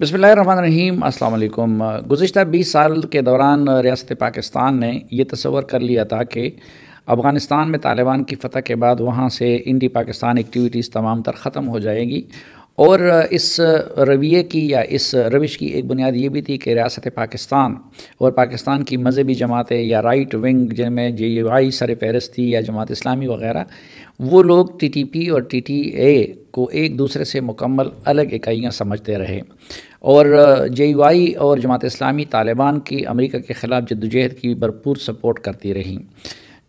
बसमीम अल्लाम गुज्त 20 साल के दौरान रियासत पाकिस्तान ने यह तस्वर कर लिया था कि अफ़गानिस्तान में तालिबान की फ़तह के बाद वहाँ से इंडी पाकिस्तान एक्टिविटीज़ तमाम तर ख़त्म हो जाएगी और इस रवैये की या इस रविश की एक बुनियाद ये भी थी कि रियासत पाकिस्तान और पाकिस्तान की मजहबी जमातें या राइट विंग जिनमें जे यू आई सर फहरस्ती या जमात इस्लामी वगैरह वो लोग टी टी पी और टी टी ए को एक दूसरे से मुकम्मल अलग इकाइयाँ समझते रहे और जे वाई और जमात इस्लामी तालिबान की अमेरिका के ख़िलाफ़ जदोजहद की भरपूर सपोर्ट करती रहीं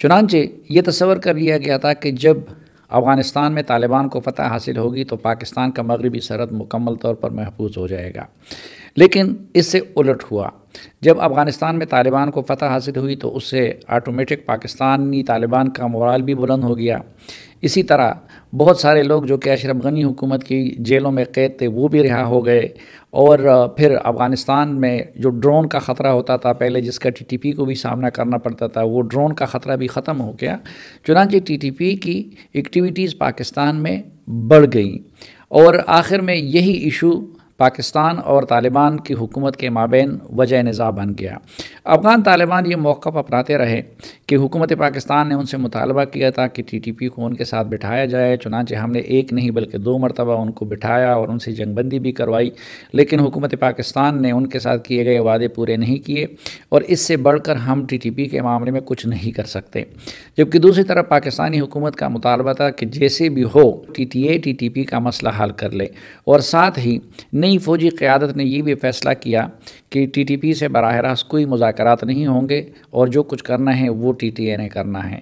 चुनानचे ये तस्वर कर लिया गया था कि जब अफ़गानिस्तान में तालिबान को फतह हासिल होगी तो पाकिस्तान का मगरबी सरहद मुकम्मल तौर पर महफूज हो जाएगा लेकिन इससे उलट हुआ जब अफ़गानिस्तान में तालिबान को फतह हासिल हुई तो उससे ऑटोमेटिक पाकिस्तानी तालिबान का मोरल भी बुलंद हो गया इसी तरह बहुत सारे लोग जो कि अशरफ गनी हुकूमत की जेलों में कैद थे वो भी रिहा हो गए और फिर अफ़गानिस्तान में जो ड्रोन का ख़तरा होता था पहले जिसका टीटीपी को भी सामना करना पड़ता था वो ड्रोन का ख़तरा भी ख़त्म हो गया चुनाचे टीटीपी की एक्टिविटीज़ पाकिस्तान में बढ़ गई और आखिर में यही इशू पाकिस्तान और तालिबान की हुकूमत के माबेन वजह निज़ा बन गया अफ़गान तालिबान ये मौक़ा अपनाते रहे कि हुकूमत पाकिस्तान ने उनसे मुतालबा किया था कि टी टी पी को उनके साथ बिठाया जाए चुनाचे हमने एक नहीं बल्कि दो मरतबा उनको बिठाया और उनसे जंगबंदी भी करवाई लेकिन हुकूमत पाकिस्तान ने उनके साथ किए गए वादे पूरे नहीं किए और इससे बढ़कर हम टी टी पी के मामले में कुछ नहीं कर सकते जबकि दूसरी तरफ पाकिस्तानी हुकूमत का मुतालबा था कि जैसे भी हो T T A T T P का मसला हल कर ले और साथ ही नई फौजी क़्यादत ने यह भी फैसला किया कि टी टी पी से बरह रास्त कोई मुजाक मुजात नहीं होंगे और जो कुछ करना है वो टी टी ए ने करना है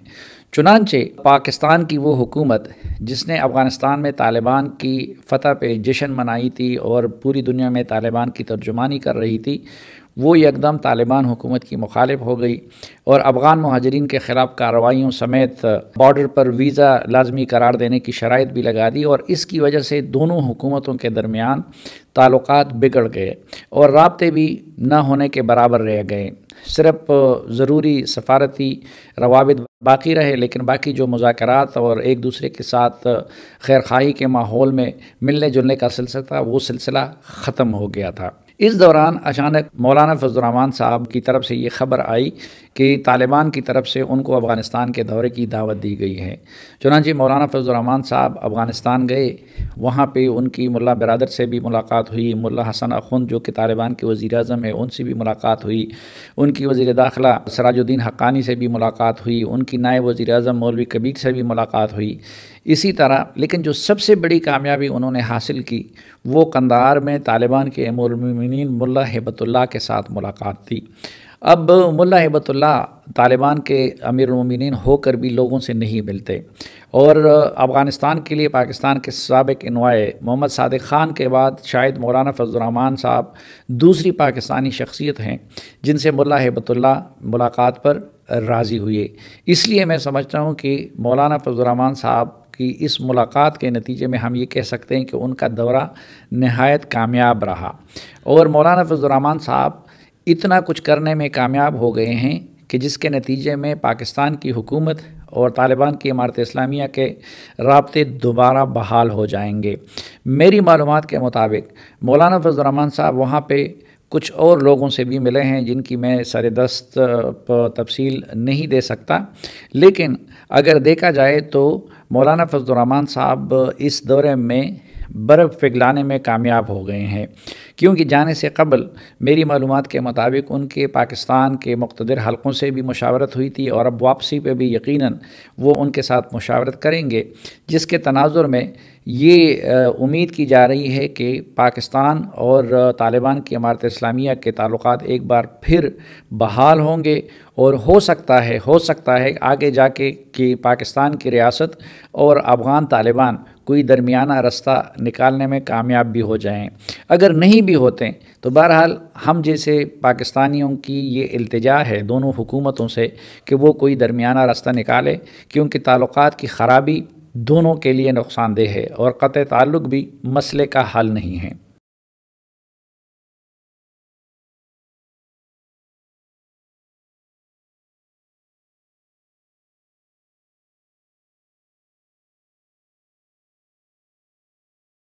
चुनानचे पाकिस्तान की वो हुकूमत जिसने अफ़गानिस्तान में तालिबान की फतह पे जश्न मनाई थी और पूरी दुनिया में तालिबान की तर्जुमानी कर रही थी वो यकदम तालिबान हुकूमत की मुखालिफ हो गई और अफ़गान महाजरीन के ख़िलाफ़ कार्रवाइयों समेत बॉर्डर पर वीज़ा लाजमी करार देने की शराइ भी लगा दी और इसकी वजह से दोनों हुकूमतों के दरमियान ताल्लुक बिगड़ गए और रबते भी न होने के बराबर रह गए सिर्फ ज़रूरी सफारती रवाबित बाकी रहे लेकिन बाकी जो मुजात और एक दूसरे के साथ खैर खाई के माहौल में मिलने जुलने का सिलसिला था वो सिलसिला ख़त्म हो गया था इस दौरान अचानक मौलाना फजलरहमान साहब की तरफ से ये खबर आई कि तालिबान की तरफ से उनको अफ़गानिस्तान के दौरे की दावत दी गई है चुनाचे मौलाना फजलरहमान साहब अफ़गानिस्तान गए वहाँ पर उनकी मुल्ला बरदर से भी मुलाकात हुई मुल्ला हसन अखुंद जो कि तालिबान के वज़ी अजम है उनसे भी मुलाकात हुई उनकी वज़ी दाखिला सराजुद्दीन हक्कानी से भी मुलाकात हुई उनकी नायब वज़ी अजम मौलवी कबीर से भी मुलाकात हुई इसी तरह लेकिन जो सबसे बड़ी कामयाबी उन्होंने हासिल की वो कंदार में तालिबान के अमरमिन मुल्ला हिबतुल्ला के साथ मुलाकात थी अब मुल्ला हिबतुल्ला तालिबान के अमीरमिन होकर भी लोगों से नहीं मिलते और अफ़गानिस्तान के लिए पाकिस्तान के सबक इनवाए मोहम्मद सादिक ख़ान के बाद शायद मौलाना फजलरहमान साहब दूसरी पाकिस्तानी शख्सियत हैं जिनसे मुल्ला हिबतुल्ला मुलाकात पर राज़ी हुए इसलिए मैं समझता हूँ कि मौलाना फजलरहमान साहब कि इस मुलाकात के नतीजे में हम ये कह सकते हैं कि उनका दौरा नहायत कामयाब रहा और मौलाना फजलरहमान साहब इतना कुछ करने में कामयाब हो गए हैं कि जिसके नतीजे में पाकिस्तान की हुकूमत और तालिबान की इमारत इस्लामिया के रबते दोबारा बहाल हो जाएंगे मेरी मालूम के मुताबिक मौलाना फजलरहमान साहब वहाँ पर कुछ और लोगों से भी मिले हैं जिनकी मैं सारे दस्त तफसील नहीं दे सकता लेकिन अगर देखा जाए तो मौलाना फजलरहमान साहब इस दौरे में बर्फ़ पिघलाने में कामयाब हो गए हैं क्योंकि जाने से कबल मेरी मालूम के मुताबिक उनके पाकिस्तान के मकतदर हलकों से भी मुशावरत हुई थी और अब वापसी पर भी यकीन वो उनके साथ मुशावरत करेंगे जिसके तनाजर में ये उम्मीद की जा रही है कि पाकिस्तान और तालिबान की इमारत इस्लामिया के ताल्लुक एक बार फिर बहाल होंगे और हो सकता है हो सकता है आगे जाके कि पाकिस्तान की रियासत और अफ़गान तालिबान कोई दरमियाना रास्ता निकालने में कामयाब भी हो जाएं अगर नहीं भी होते तो बहरहाल हम जैसे पाकिस्तानियों की ये अल्तजा है दोनों हुकूमतों से कि वो कोई दरमियाना रास्ता निकाले क्योंकि ताल्लुक़ की ख़राबी दोनों के लिए नुकसानदेह है और क़त ताल्लुक़ भी मसले का हल नहीं है